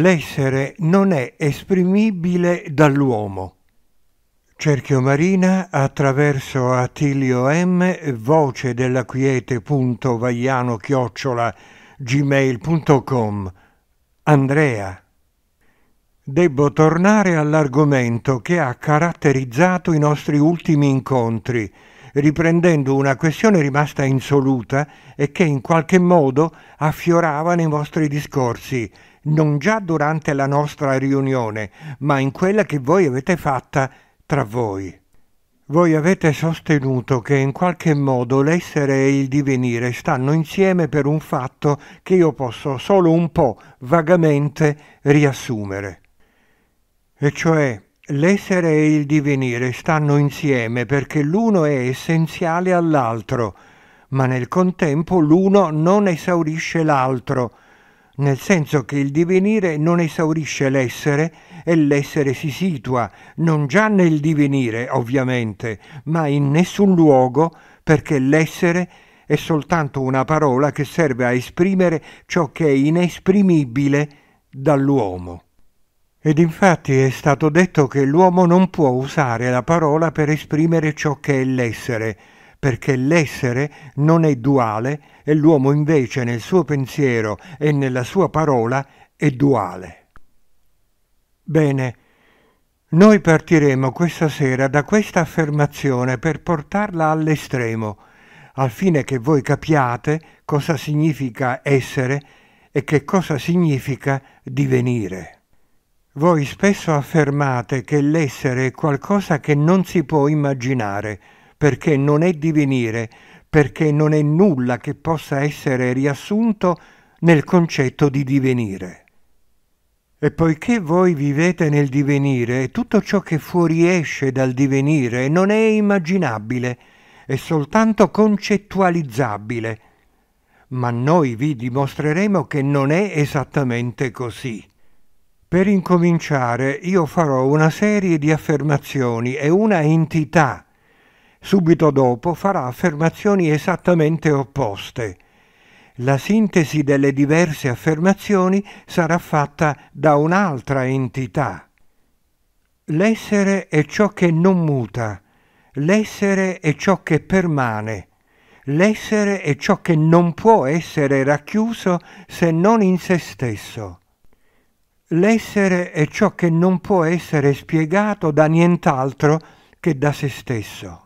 l'essere non è esprimibile dall'uomo. Cerchio Marina attraverso Attilio M, voce della quiete vaiano chiocciola gmail.com. Andrea. Debbo tornare all'argomento che ha caratterizzato i nostri ultimi incontri, riprendendo una questione rimasta insoluta e che in qualche modo affiorava nei vostri discorsi, non già durante la nostra riunione, ma in quella che voi avete fatta tra voi. Voi avete sostenuto che in qualche modo l'essere e il divenire stanno insieme per un fatto che io posso solo un po' vagamente riassumere. E cioè l'essere e il divenire stanno insieme perché l'uno è essenziale all'altro, ma nel contempo l'uno non esaurisce l'altro, nel senso che il divenire non esaurisce l'essere e l'essere si situa non già nel divenire, ovviamente, ma in nessun luogo, perché l'essere è soltanto una parola che serve a esprimere ciò che è inesprimibile dall'uomo. Ed infatti è stato detto che l'uomo non può usare la parola per esprimere ciò che è l'essere, perché l'essere non è duale e l'uomo invece nel suo pensiero e nella sua parola è duale. Bene, noi partiremo questa sera da questa affermazione per portarla all'estremo, al fine che voi capiate cosa significa essere e che cosa significa divenire. Voi spesso affermate che l'essere è qualcosa che non si può immaginare, perché non è divenire, perché non è nulla che possa essere riassunto nel concetto di divenire. E poiché voi vivete nel divenire, tutto ciò che fuoriesce dal divenire non è immaginabile, è soltanto concettualizzabile. Ma noi vi dimostreremo che non è esattamente così. Per incominciare io farò una serie di affermazioni e una entità Subito dopo farà affermazioni esattamente opposte. La sintesi delle diverse affermazioni sarà fatta da un'altra entità. L'essere è ciò che non muta, l'essere è ciò che permane, l'essere è ciò che non può essere racchiuso se non in se stesso. L'essere è ciò che non può essere spiegato da nient'altro che da se stesso.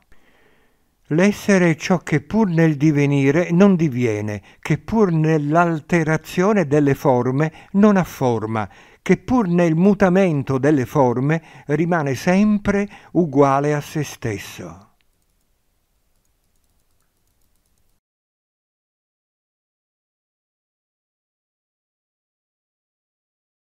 L'essere è ciò che pur nel divenire non diviene, che pur nell'alterazione delle forme non ha forma, che pur nel mutamento delle forme rimane sempre uguale a se stesso.